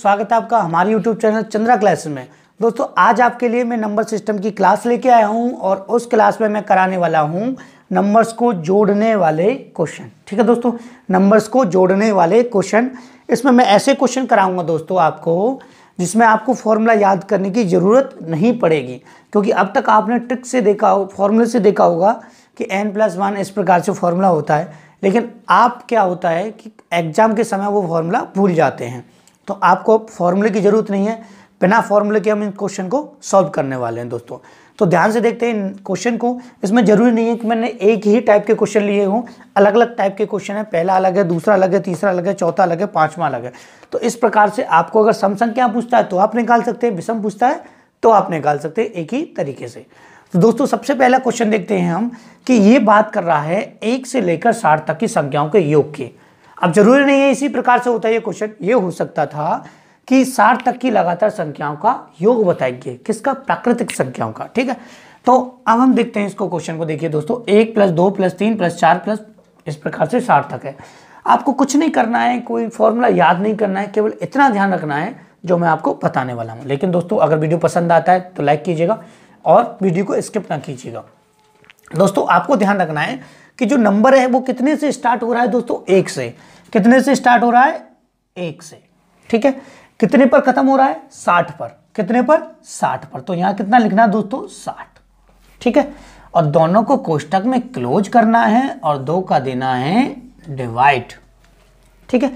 स्वागत है आपका हमारे यूट्यूब चैनल चंद्रा क्लासेस में दोस्तों आज आपके लिए मैं नंबर सिस्टम की क्लास लेके आया हूँ और उस क्लास में मैं कराने वाला हूँ नंबर्स को जोड़ने वाले क्वेश्चन ठीक है दोस्तों नंबर्स को जोड़ने वाले क्वेश्चन इसमें मैं ऐसे क्वेश्चन कराऊंगा दोस्तों आपको जिसमें आपको फॉर्मूला याद करने की ज़रूरत नहीं पड़ेगी क्योंकि अब तक आपने ट्रिक से देखा हो फॉर्मूले से देखा होगा कि एन प्लस वन इस प्रकार से फॉर्मूला होता है लेकिन आप क्या होता है कि एग्ज़ाम के समय वो फॉर्मूला भूल जाते हैं तो आपको फॉर्मूले की ज़रूरत नहीं है बिना फॉर्मूले के हम इन क्वेश्चन को सॉल्व करने वाले हैं दोस्तों तो ध्यान से देखते हैं इन क्वेश्चन को इसमें जरूरी नहीं है कि मैंने एक ही टाइप के क्वेश्चन लिए हों अलग अलग टाइप के क्वेश्चन है पहला अलग है दूसरा अलग है तीसरा अलग है चौथा अलग है पांचवा अलग है तो इस प्रकार से आपको अगर सम संख्या पूछता है तो आप निकाल सकते हैं विषम पूछता है तो आप निकाल सकते हैं एक ही तरीके से तो दोस्तों सबसे पहला क्वेश्चन देखते हैं हम कि ये बात कर रहा है एक से लेकर साठ तक की संख्याओं के योग की अब जरूरी नहीं है इसी प्रकार से होता है ये क्वेश्चन ये हो सकता था कि साठ तक की लगातार संख्याओं का योग बताएंगे किसका प्राकृतिक संख्याओं का ठीक है तो अब हम देखते हैं इसको क्वेश्चन को देखिए दोस्तों एक प्लस दो प्लस तीन प्लस चार प्लस इस प्रकार से साठ तक है आपको कुछ नहीं करना है कोई फॉर्मूला याद नहीं करना है केवल इतना ध्यान रखना है जो मैं आपको बताने वाला हूँ लेकिन दोस्तों अगर वीडियो पसंद आता है तो लाइक कीजिएगा और वीडियो को स्किप ना कीजिएगा दोस्तों आपको ध्यान रखना है कि जो नंबर है वो कितने से स्टार्ट हो रहा है दोस्तों एक से कितने से स्टार्ट हो रहा है एक से ठीक है कितने पर खत्म हो रहा है साठ पर कितने पर साठ पर तो यहां कितना लिखना है दोस्तों साठ ठीक है और दोनों को कोष्टक में क्लोज करना है और दो का देना है डिवाइड ठीक है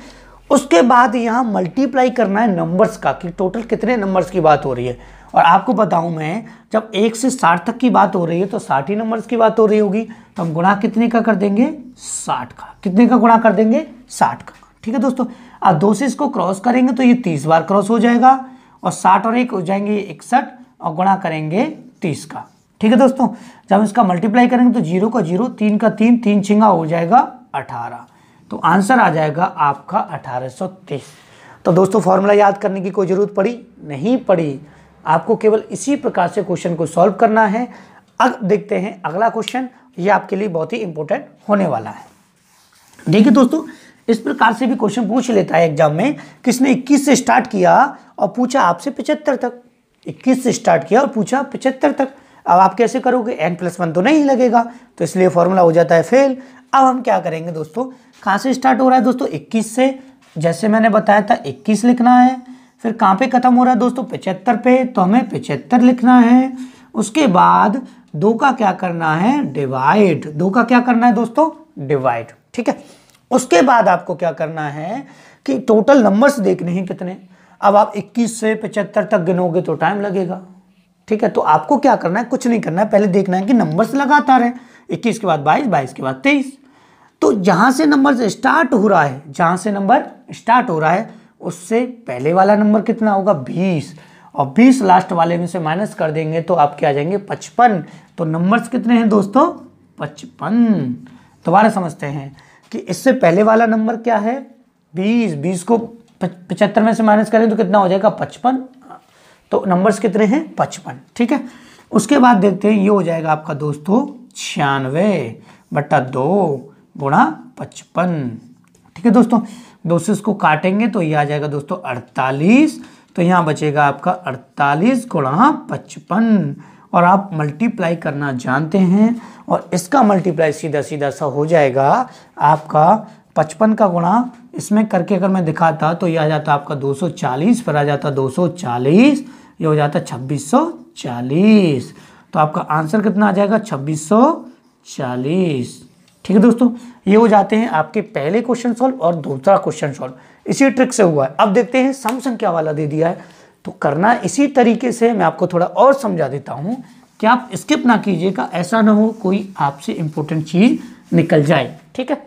उसके बाद यहां मल्टीप्लाई करना है नंबर्स का कि टोटल कितने नंबर्स की बात हो रही है और आपको बताऊं मैं जब एक से साठ तक की बात हो रही है तो साठ ही नंबर्स की बात हो रही होगी तो हम गुणा कितने का कर देंगे साठ का कितने का गुणा कर देंगे साठ का ठीक है दोस्तों अब दो से इसको क्रॉस करेंगे तो ये तीस बार क्रॉस हो जाएगा और साठ और एक हो जाएंगे इकसठ और गुणा करेंगे तीस का ठीक है दोस्तों जब इसका मल्टीप्लाई करेंगे तो जीरो का जीरो तीन का तीन तीन छिंगा हो जाएगा अठारह तो आंसर आ जाएगा आपका अठारह सौ तीस तो दोस्तों फॉर्मूला याद करने की कोई ज़रूरत पड़ी नहीं पड़ी आपको केवल इसी प्रकार से क्वेश्चन को सॉल्व करना है अब देखते हैं अगला क्वेश्चन ये आपके लिए बहुत ही इंपॉर्टेंट होने वाला है देखिए दोस्तों इस प्रकार से भी क्वेश्चन पूछ लेता है एग्जाम में किसने 21 से स्टार्ट किया और पूछा आपसे 75 तक 21 से स्टार्ट किया और पूछा 75 तक अब आप कैसे करोगे एन प्लस वन तो नहीं लगेगा तो इसलिए फॉर्मूला हो जाता है फेल अब हम क्या करेंगे दोस्तों कहाँ से स्टार्ट हो रहा है दोस्तों इक्कीस से जैसे मैंने बताया था इक्कीस लिखना है फिर कहाँ पे ख़त्म हो रहा है दोस्तों पचहत्तर पे तो हमें पचहत्तर लिखना है उसके बाद दो का क्या करना है डिवाइड दो का क्या करना है दोस्तों डिवाइड ठीक है उसके बाद आपको क्या करना है कि टोटल नंबर्स देखने हैं कितने अब आप 21 से पचहत्तर तक गिनोगे तो टाइम लगेगा ठीक है तो आपको क्या करना है कुछ नहीं करना है पहले देखना है कि नंबर्स लगातार हैं इक्कीस के बाद बाईस बाईस के बाद तेईस तो जहाँ से नंबर स्टार्ट हो रहा है जहाँ से नंबर स्टार्ट हो रहा है उससे पहले वाला नंबर कितना होगा बीस और बीस लास्ट वाले में से माइनस कर देंगे तो आपके आ जाएंगे पचपन तो नंबर्स कितने हैं दोस्तों पचपन दोबारा समझते हैं कि इससे पहले वाला नंबर क्या है बीस बीस को पचहत्तर में से माइनस करें तो कितना हो जाएगा पचपन तो नंबर्स कितने हैं पचपन ठीक है उसके बाद देखते हैं ये हो जाएगा आपका दोस्तों छियानवे बटा दो गुणा पचपन ठीक है दोस्तों दो से इसको काटेंगे तो ये आ जाएगा दोस्तों अड़तालीस तो यहाँ बचेगा आपका अड़तालीस गुणा पचपन और आप मल्टीप्लाई करना जानते हैं और इसका मल्टीप्लाई सीधा सीधा सा हो जाएगा आपका पचपन का गुणा इसमें करके अगर मैं दिखाता तो ये आ जाता आपका 240 फिर आ जाता 240 ये हो जाता 2640 तो आपका आंसर कितना आ जाएगा 2640 ठीक है दोस्तों ये हो जाते हैं आपके पहले क्वेश्चन सॉल्व और दूसरा क्वेश्चन सॉल्व इसी ट्रिक से हुआ है अब देखते हैं सम संख्या वाला दे दिया है तो करना इसी तरीके से मैं आपको थोड़ा और समझा देता हूँ कि आप स्किप ना कीजिएगा ऐसा ना हो कोई आपसे इम्पोर्टेंट चीज़ निकल जाए ठीक है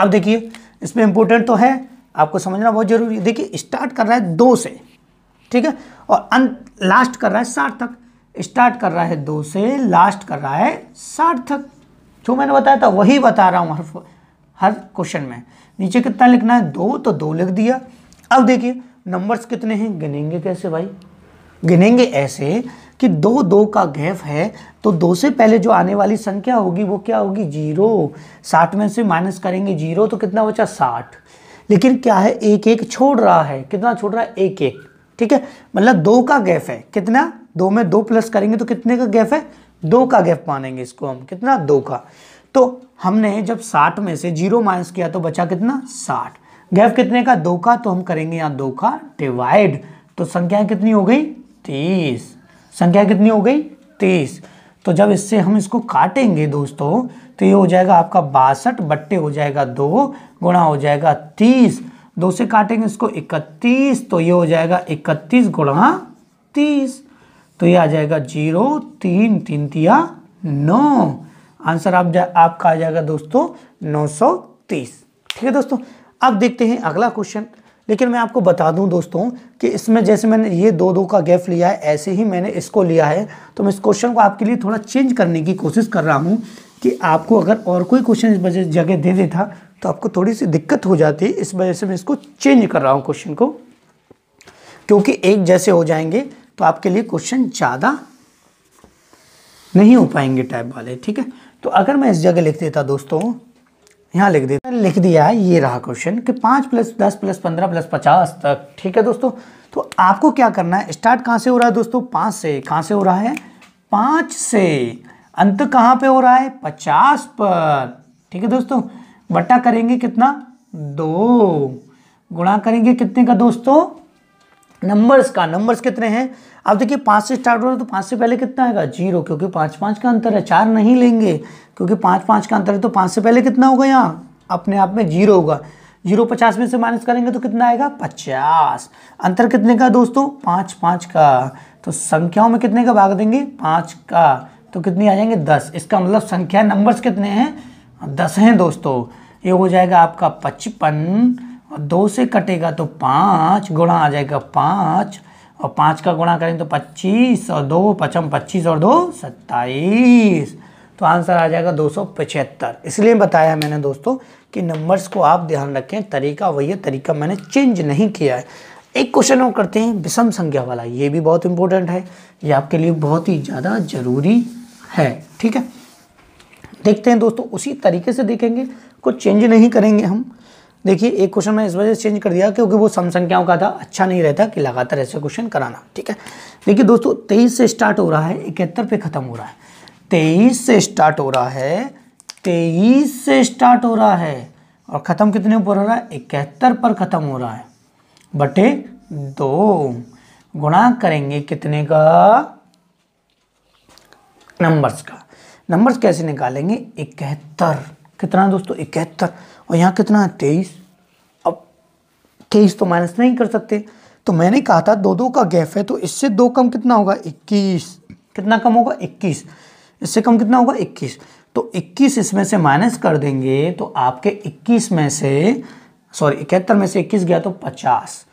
अब देखिए इसमें इम्पोर्टेंट तो है आपको समझना बहुत ज़रूरी है देखिए स्टार्ट कर रहा है दो से ठीक है और अंत लास्ट कर रहा है साठ तक स्टार्ट कर रहा है दो से लास्ट कर रहा है साठ तक जो मैंने बताया था वही बता रहा हूँ हर हर क्वेश्चन में नीचे कितना लिखना है दो तो दो लिख दिया अब देखिए नंबर्स कितने हैं गिनेंगे कैसे भाई गिनेंगे ऐसे कि दो दो का गैप है तो दो से पहले जो आने वाली संख्या होगी वो क्या होगी जीरो साठ में से माइनस करेंगे जीरो तो कितना बचा साठ लेकिन क्या है एक एक छोड़ रहा है कितना छोड़ रहा है एक एक ठीक है मतलब दो का गैप है कितना दो में दो प्लस करेंगे तो कितने का गैप है दो का गैप मानेंगे इसको हम कितना दो का तो हमने जब साठ में से जीरो माइनस किया तो बचा कितना साठ गैप कितने का दो का तो हम करेंगे यहाँ दो का डिवाइड तो संख्या कितनी हो गई तीस संख्या कितनी हो गई तीस तो जब इससे हम इसको काटेंगे दोस्तों तो ये हो जाएगा आपका बासठ बट्टे हो जाएगा दो गुणा हो जाएगा तीस दो से काटेंगे इसको इकतीस तो ये हो जाएगा इकतीस गुणा तीस तो ये आ जाएगा जीरो तीन तीन तिया नौ आंसर आप आपका आ जाएगा दोस्तों नौ सौ तीस ठीक है दोस्तों अब देखते हैं अगला क्वेश्चन लेकिन मैं आपको बता दूं दोस्तों कि इसमें जैसे मैंने ये दो दो का गैप लिया है ऐसे ही मैंने इसको लिया है तो मैं इस क्वेश्चन को आपके लिए थोड़ा चेंज करने की कोशिश कर रहा हूँ कि आपको अगर और कोई क्वेश्चन इस वजह जगह दे देता तो आपको थोड़ी सी दिक्कत हो जाती इस वजह से मैं इसको चेंज कर रहा हूँ क्वेश्चन को क्योंकि एक जैसे हो जाएंगे तो आपके लिए क्वेश्चन ज़्यादा नहीं हो पाएंगे टाइप वाले ठीक है तो अगर मैं इस जगह लिख देता दोस्तों यहाँ लिख देता लिख दिया है ये रहा क्वेश्चन कि पाँच प्लस दस प्लस पंद्रह प्लस पचास तक ठीक है दोस्तों तो आपको क्या करना है स्टार्ट कहाँ से हो रहा है दोस्तों पाँच से कहाँ से हो रहा है पाँच से अंत कहाँ पे हो रहा है पचास पर ठीक है दोस्तों बट्टा करेंगे कितना दो गुणा करेंगे कितने का दोस्तों नंबर्स का नंबर्स कितने हैं अब देखिए पाँच से स्टार्ट हो रहा है तो पाँच से पहले कितना आएगा जीरो क्योंकि पाँच पाँच का अंतर है चार नहीं लेंगे क्योंकि पाँच पाँच का अंतर है तो पाँच से पहले कितना होगा यहाँ अपने आप में जीरो होगा जीरो पचास में से माइनस करेंगे तो कितना आएगा पचास अंतर कितने का दोस्तों पाँच पाँच का तो संख्याओं में कितने का भाग देंगे पाँच का तो कितनी आ जाएंगे दस इसका मतलब संख्या नंबर्स कितने हैं दस हैं दोस्तों ये हो जाएगा आपका पचपन और दो से कटेगा तो पाँच गुणा आ जाएगा पाँच और पाँच का गुणा करेंगे तो पच्चीस और दो पचम पच्चीस और दो सत्ताईस तो आंसर आ जाएगा दो सौ पचहत्तर इसलिए बताया मैंने दोस्तों कि नंबर्स को आप ध्यान रखें तरीका वही है तरीका मैंने चेंज नहीं किया है एक क्वेश्चन हम करते हैं विषम संख्या वाला ये भी बहुत इंपॉर्टेंट है ये आपके लिए बहुत ही ज़्यादा ज़रूरी है ठीक है देखते हैं दोस्तों उसी तरीके से देखेंगे कुछ चेंज नहीं करेंगे हम देखिए एक क्वेश्चन मैं इस वजह से चेंज कर दिया क्योंकि वो सम संख्याओं का था अच्छा नहीं रहता कि लगातार ऐसे क्वेश्चन कराना ठीक है देखिए दोस्तों तेईस से स्टार्ट हो रहा है इकहत्तर पे ख़त्म हो रहा है तेईस से स्टार्ट हो रहा है तेईस से स्टार्ट हो रहा है और ख़त्म कितने पर हो रहा है इकहत्तर पर ख़त्म हो रहा है बटे दो गुणा करेंगे कितने का नंबर्स का नंबर्स कैसे निकालेंगे इकहत्तर कितना दोस्तों इकहत्तर और यहाँ कितना है तेईस अब तेईस तो माइनस नहीं कर सकते तो मैंने कहा था दो दो का गैप है तो इससे दो कम कितना होगा इक्कीस कितना कम होगा इक्कीस इससे कम कितना होगा इक्कीस तो इक्कीस इसमें से माइनस कर देंगे तो आपके इक्कीस में से सॉरी इकहत्तर में से इक्कीस गया तो पचास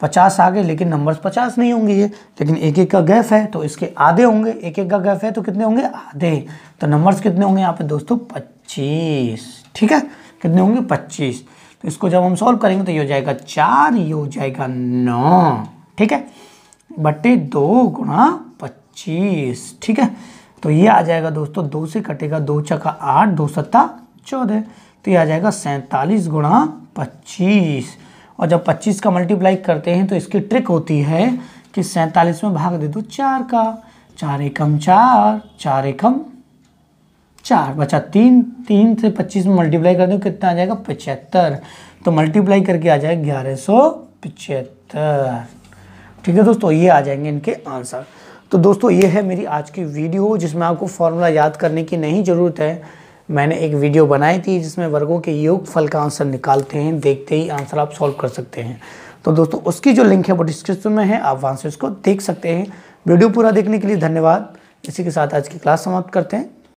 पचास आ गए लेकिन नंबर्स पचास नहीं होंगे ये लेकिन एक एक का गैप है तो इसके आधे होंगे एक एक का गैप है तो कितने होंगे आधे तो नंबर्स कितने होंगे यहाँ पे दोस्तों पच्चीस ठीक है कितने होंगे पच्चीस तो इसको जब हम सॉल्व करेंगे तो ये हो जाएगा चार ये हो जाएगा नौ ठीक है बटे दो गुणा पच्चीस ठीक है तो ये आ जाएगा दोस्तों दो से कटेगा दो चका आठ दो सत्ता चौदह तो ये आ जाएगा सैंतालीस गुणा पच्चीस और जब पच्चीस का मल्टीप्लाई करते हैं तो इसकी ट्रिक होती है कि सैंतालीस में भाग दे दो चार का चार एकम चार चार एकम चार बचा तीन तीन से पच्चीस में मल्टीप्लाई कर दो कितना आ जाएगा पचहत्तर तो मल्टीप्लाई करके आ जाएगा ग्यारह सौ पचहत्तर ठीक है दोस्तों ये आ जाएंगे इनके आंसर तो दोस्तों ये है मेरी आज की वीडियो जिसमें आपको फॉर्मूला याद करने की नहीं ज़रूरत है मैंने एक वीडियो बनाई थी जिसमें वर्गों के योग फल का आंसर निकालते हैं देखते ही आंसर आप सॉल्व कर सकते हैं तो दोस्तों उसकी जो लिंक है वो डिस्क्रिप्शन में है आप वहाँ से उसको देख सकते हैं वीडियो पूरा देखने के लिए धन्यवाद इसी के साथ आज की क्लास समाप्त करते हैं